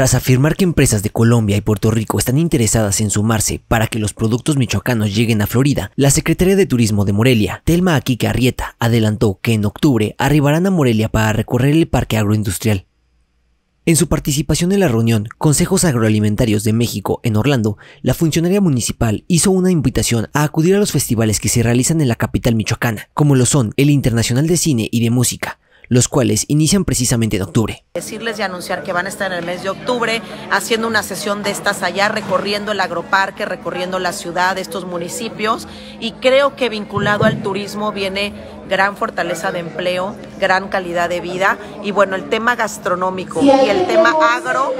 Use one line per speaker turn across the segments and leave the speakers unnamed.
Tras afirmar que empresas de Colombia y Puerto Rico están interesadas en sumarse para que los productos michoacanos lleguen a Florida, la secretaria de Turismo de Morelia, Telma Aquique Arrieta, adelantó que en octubre arribarán a Morelia para recorrer el parque agroindustrial. En su participación en la reunión Consejos Agroalimentarios de México en Orlando, la funcionaria municipal hizo una invitación a acudir a los festivales que se realizan en la capital michoacana, como lo son el Internacional de Cine y de Música, los cuales inician precisamente en octubre.
Decirles y anunciar que van a estar en el mes de octubre haciendo una sesión de estas allá, recorriendo el agroparque, recorriendo la ciudad, estos municipios, y creo que vinculado al turismo viene gran fortaleza de empleo, gran calidad de vida, y bueno, el tema gastronómico y el tema agro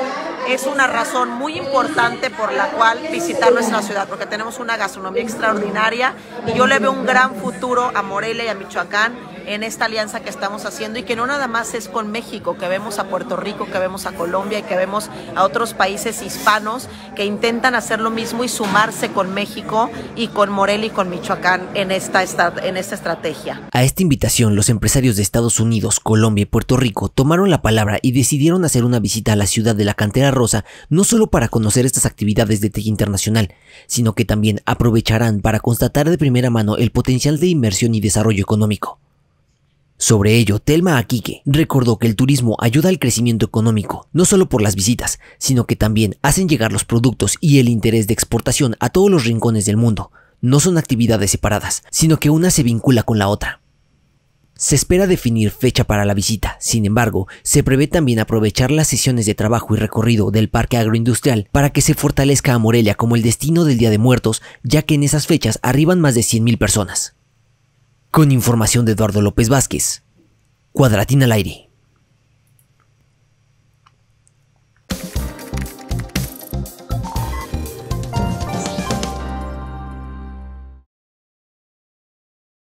es una razón muy importante por la cual visitar nuestra ciudad, porque tenemos una gastronomía extraordinaria y yo le veo un gran futuro a Morelia y a Michoacán en esta alianza que estamos haciendo y que no nada más es con México, que vemos a Puerto Rico, que vemos a Colombia y que vemos a otros países hispanos que intentan hacer lo mismo y sumarse con México y con Morelia y con Michoacán en esta, esta, en esta estrategia.
A esta invitación, los empresarios de Estados Unidos, Colombia y Puerto Rico tomaron la palabra y decidieron hacer una visita a la ciudad de la Cantera Rosa, no solo para conocer estas actividades de TEC Internacional, sino que también aprovecharán para constatar de primera mano el potencial de inversión y desarrollo económico. Sobre ello, Telma Aquique recordó que el turismo ayuda al crecimiento económico, no solo por las visitas, sino que también hacen llegar los productos y el interés de exportación a todos los rincones del mundo. No son actividades separadas, sino que una se vincula con la otra. Se espera definir fecha para la visita, sin embargo, se prevé también aprovechar las sesiones de trabajo y recorrido del Parque Agroindustrial para que se fortalezca a Morelia como el destino del Día de Muertos, ya que en esas fechas arriban más de 100.000 personas. Con información de Eduardo López Vázquez. Cuadratina al aire.